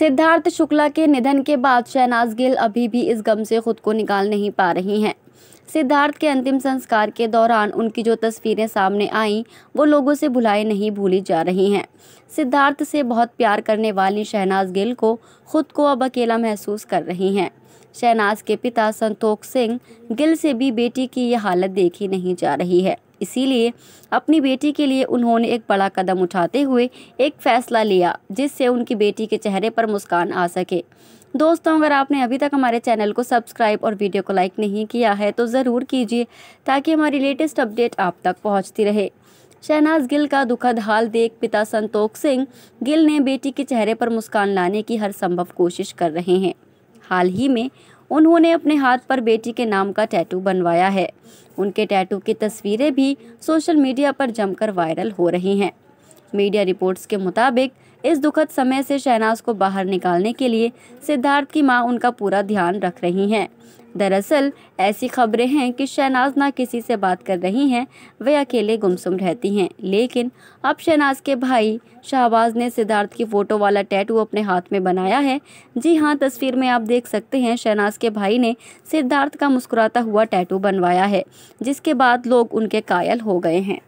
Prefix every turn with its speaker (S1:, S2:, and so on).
S1: सिद्धार्थ शुक्ला के निधन के बाद शहनाज गिल अभी भी इस गम से खुद को निकाल नहीं पा रही हैं सिद्धार्थ के अंतिम संस्कार के दौरान उनकी जो तस्वीरें सामने आईं वो लोगों से भुलाई नहीं भूली जा रही हैं सिद्धार्थ से बहुत प्यार करने वाली शहनाज गिल को खुद को अब अकेला महसूस कर रही हैं शहनाज के पिता संतोख सिंह गिल से भी बेटी की यह हालत देखी नहीं जा रही है इसीलिए अपनी बेटी के लिए उन्होंने एक बड़ा कदम उठाते हुए एक फैसला लिया जिससे उनकी बेटी के चेहरे पर मुस्कान आ सके दोस्तों अगर आपने अभी तक हमारे चैनल को सब्सक्राइब और वीडियो को लाइक नहीं किया है तो ज़रूर कीजिए ताकि हमारी लेटेस्ट अपडेट आप तक पहुंचती रहे शहनाज गिल का दुखद हाल देख पिता संतोख सिंह गिल ने बेटी के चेहरे पर मुस्कान लाने की हर संभव कोशिश कर रहे हैं हाल ही में उन्होंने अपने हाथ पर बेटी के नाम का टैटू बनवाया है उनके टैटू की तस्वीरें भी सोशल मीडिया पर जमकर वायरल हो रही हैं मीडिया रिपोर्ट्स के मुताबिक इस दुखद समय से शहनाज को बाहर निकालने के लिए सिद्धार्थ की मां उनका पूरा ध्यान रख रही हैं दरअसल ऐसी खबरें हैं कि शहनाज ना किसी से बात कर रही हैं वे अकेले गुमसुम रहती हैं लेकिन अब शहनाज के भाई शाहबाज ने सिद्धार्थ की फ़ोटो वाला टैटू अपने हाथ में बनाया है जी हाँ तस्वीर में आप देख सकते हैं शहनाज के भाई ने सिद्धार्थ का मुस्कुराता हुआ टैटू बनवाया है जिसके बाद लोग उनके कायल हो गए हैं